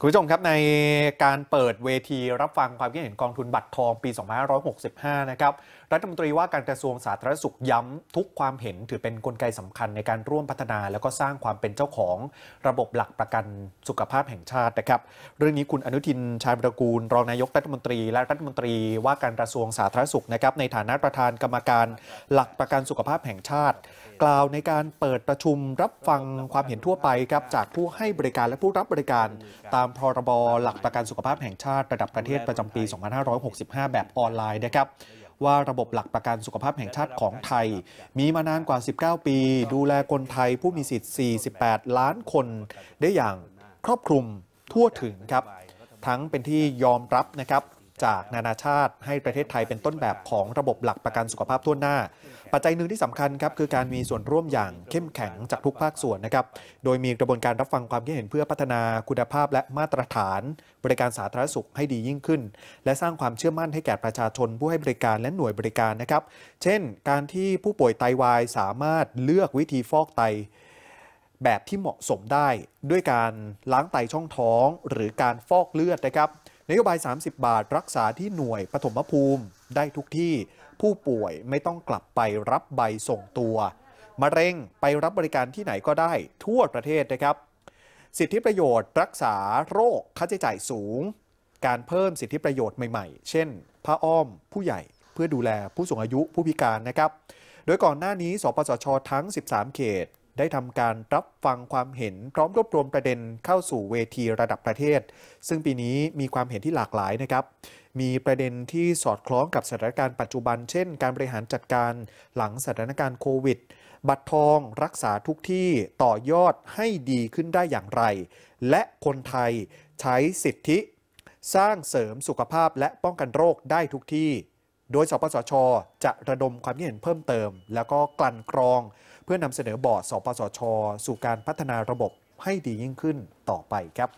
คุณผู้ชมครับ ในการเปิดเวทีรับฟังความคิดเห็นกองทุนบัตรทองปี 2565 นะครับรัฐมนตรีว่าการกระทรวงสาธารณสุขย้ำทุกความเห็นถือเป็นนกลไกสำคัญในการร่วมพัฒนา แล้วก็สร้างความเป็นเจ้าของระบบหลักประกันสุขภาพแห่งชาตินะครับเรื่องนี้คุณอนุทินชาญวรกูลรองนายกรัฐมนตรี และรัฐมนตรีว่าการกระทรวงสาธารณสุขนะครับในฐานะประธานกรรมการหลักประกันสุขภาพแห่งชาติ กล่าวในการเปิดประชุมรับฟังความเห็นทั่วไปครับจากผู้ให้บริการและผู้รับบริการตามามพรบหลักประกันสุขภาพแห่งชาติระดับประเทศประจำปี 2565 แบบออนไลน์นะครับ ว่าระบบหลักประกันสุขภาพแห่งชาติของไทย มีมานานกว่า 19 ปี ดูแลคนไทยผู้มีสิทธิ์ 48 ล้านคน ได้อย่างครอบคลุมทั่วถึงครับ ทั้งเป็นที่ยอมรับนะครับจากนานาชาติให้ประเทศไทยเป็นต้นแบบของระบบหลักประกันสุขภาพทั่วหน้า ปัจจัยหนึ่งที่สำคัญครับ คือการมีส่วนร่วมอย่างเข้มแข็งจากทุกภาคส่วนนะครับ โดยมีกระบวนการรับฟังความคิดเห็นเพื่อพัฒนาคุณภาพและมาตรฐาน บริการสาธารณสุขให้ดียิ่งขึ้น และสร้างความเชื่อมั่นให้แก่ประชาชนผู้ให้บริการและหน่วยบริการนะครับ เช่น การที่ผู้ป่วยไตาวายสามารถเลือกวิธีฟอกไต แบบที่เหมาะสมได้ ด้วยการล้างไตช่องท้อง หรือการฟอกเลือดนะครับนโยบาย30 บาท รักษาที่หน่วยปฐมภูมิได้ทุกที่ผู้ป่วยไม่ต้องกลับไปรับใบส่งตัว มะเร็งไปรับบริการที่ไหนก็ได้ทั่วประเทศนะครับ สิทธิประโยชน์รักษาโรคค่าใช้จ่ายสูง การเพิ่มสิทธิประโยชน์ใหม่ๆ เช่นผ้าอ้อมผู้ใหญ่เพื่อดูแลผู้สูงอายุผู้พิการนะครับ โดยก่อนหน้านี้สปสชทั้ง 13 เขตได้ทำการรับฟังความเห็นพร้อมรวบรวมประเด็นเข้าสู่เวทีระดับประเทศ ซึ่งปีนี้มีความเห็นที่หลากหลายนะครับ มีประเด็นที่สอดคล้องกับสถานการณ์ปัจจุบันเช่น การบริหารจัดการ หลังสถานการณ์โควิดบัตรทองรักษาทุกที่ต่อยอดให้ดีขึ้นได้อย่างไร และคนไทยใช้สิทธิ สร้างเสริมสุขภาพและป้องกันโรคได้ทุกที่โดยสปสชจะระดมความคิดเห็นเพิ่มเติมแล้วก็กลั่นกรอง เพื่อนำเสนอบอร์ดสปสชสู่การพัฒนาระบบให้ดียิ่งขึ้นต่อไปครับ